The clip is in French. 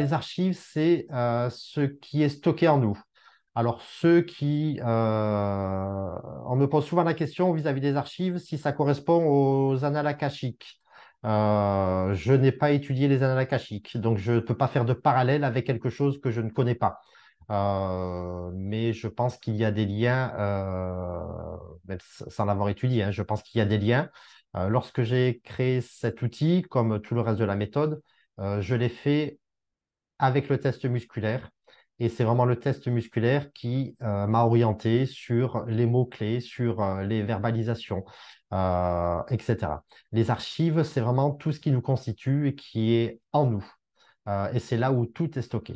les archives, c'est euh, ce qui est stocké en nous. Alors, ceux qui. Euh, on me pose souvent la question vis-à-vis des archives si ça correspond aux annales akashiques. Euh, je n'ai pas étudié les annales akashiques, donc je ne peux pas faire de parallèle avec quelque chose que je ne connais pas. mais je pense qu'il y a des liens, même sans l'avoir étudié, hein, je pense qu'il y a des liens. lorsque j'ai créé cet outil, comme tout le reste de la méthode, je l'ai fait avec le test musculaire. Et c'est vraiment le test musculaire qui euh, m'a orienté sur les mots-clés, sur euh, les verbalisations, euh, etc. Les archives, c'est vraiment tout ce qui nous constitue et qui est en nous. et c'est là où tout est stocké.